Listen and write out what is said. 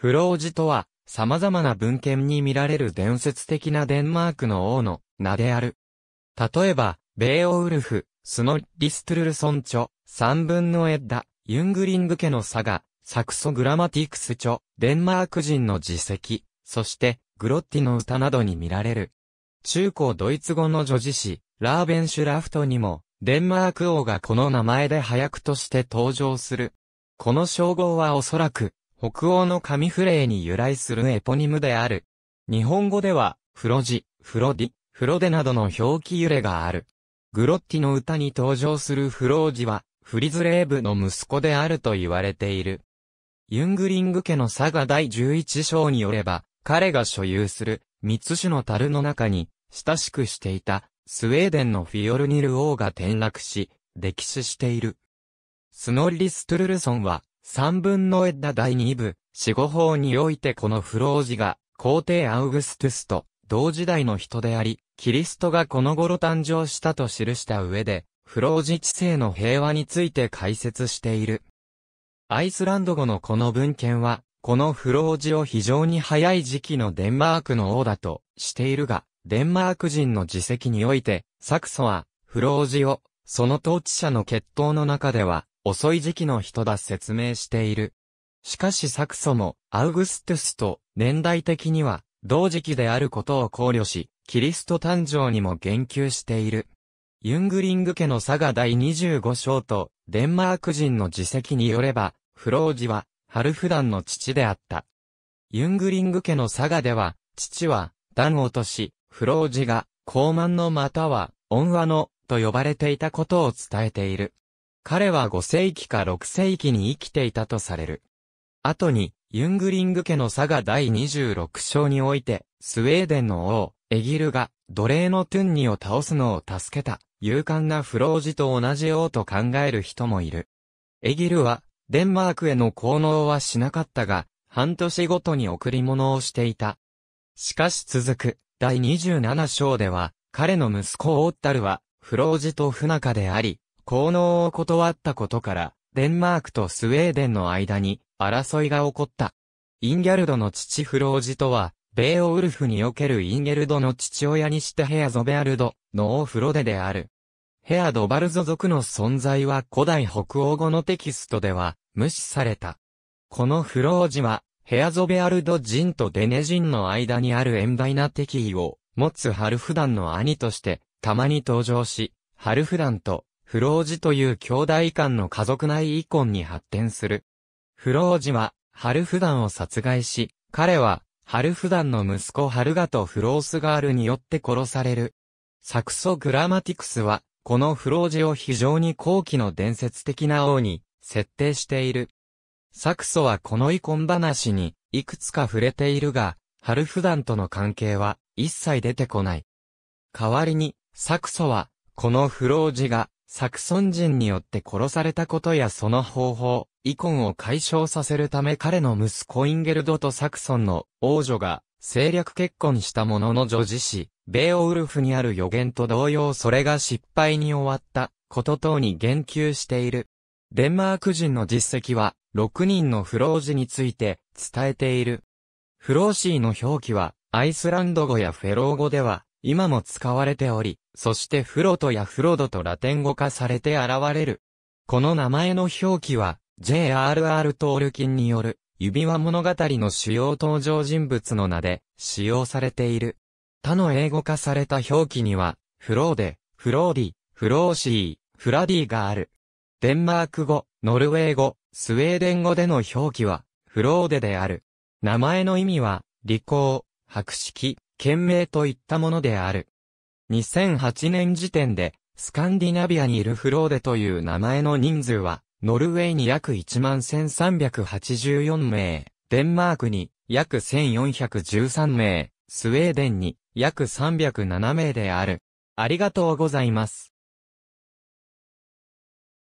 フロージとは、様々な文献に見られる伝説的なデンマークの王の名である。例えば、ベーオウルフ、スノッリストゥルルソン著、三分のエッダ、ユングリング家のサガ、サクソグラマティクス著、デンマーク人の自責、そして、グロッティの歌などに見られる。中古ドイツ語の女子誌、ラーベンシュラフトにも、デンマーク王がこの名前で早くとして登場する。この称号はおそらく、北欧の紙フレーに由来するエポニムである。日本語では、フロジ、フロディ、フロデなどの表記揺れがある。グロッティの歌に登場するフロージは、フリズレーブの息子であると言われている。ユングリング家の佐賀第11章によれば、彼が所有する三種の樽の中に、親しくしていた、スウェーデンのフィオルニル王が転落し、溺死している。スノリストゥルルソンは、三分の枝第二部、四五法においてこのフロージが、皇帝アウグストゥスと同時代の人であり、キリストがこの頃誕生したと記した上で、フロージ知性の平和について解説している。アイスランド語のこの文献は、このフロージを非常に早い時期のデンマークの王だとしているが、デンマーク人の自責において、サクソは、フロージを、その統治者の血統の中では、遅い時期の人だ説明している。しかしサクソも、アウグストゥスと、年代的には、同時期であることを考慮し、キリスト誕生にも言及している。ユングリング家の佐賀第25章と、デンマーク人の自責によれば、フロージは、ハルフダンの父であった。ユングリング家の佐賀では、父は、ダンをとし、フロージが、高慢のまたは、恩和の、と呼ばれていたことを伝えている。彼は5世紀か6世紀に生きていたとされる。後に、ユングリング家の佐賀第26章において、スウェーデンの王、エギルが、奴隷のトゥンニを倒すのを助けた、勇敢なフロージと同じ王と考える人もいる。エギルは、デンマークへの効能はしなかったが、半年ごとに贈り物をしていた。しかし続く、第27章では、彼の息子オッタルは、フロージと不仲であり、効能を断ったことから、デンマークとスウェーデンの間に争いが起こった。インギャルドの父フロージとは、ベーオウルフにおけるインゲルドの父親にしてヘアゾベアルドのオフロデである。ヘアドバルゾ族の存在は古代北欧語のテキストでは無視された。このフロージは、ヘアゾベアルド人とデネ人の間にある遠大な敵意を持つハルフダンの兄として、たまに登場し、ハルフダンと不老寺という兄弟間の家族内遺婚に発展する。不老寺は、春普段を殺害し、彼は、春普段の息子春賀とフロースガールによって殺される。サクソ・グラマティクスは、このフロージを非常に後期の伝説的な王に、設定している。サクソはこの遺恨話に、いくつか触れているが、春普段との関係は、一切出てこない。代わりに、サクソは、このフロージが、サクソン人によって殺されたことやその方法、遺恨を解消させるため彼の息子インゲルドとサクソンの王女が政略結婚したものの女子史、ベーオウルフにある予言と同様それが失敗に終わったこと等に言及している。デンマーク人の実績は6人の不老児について伝えている。フローシーの表記はアイスランド語やフェロー語では今も使われており、そしてフロトやフロドとラテン語化されて現れる。この名前の表記は、J.R.R. トールキンによる、指輪物語の主要登場人物の名で、使用されている。他の英語化された表記には、フローデ、フローディ、フローシー、フラディがある。デンマーク語、ノルウェー語、スウェーデン語での表記は、フローデである。名前の意味は、利口、白色、県名といったものである。2008年時点で、スカンディナビアにいるフローデという名前の人数は、ノルウェーに約11,384名、デンマークに約1,413名、スウェーデンに約307名である。ありがとうございます。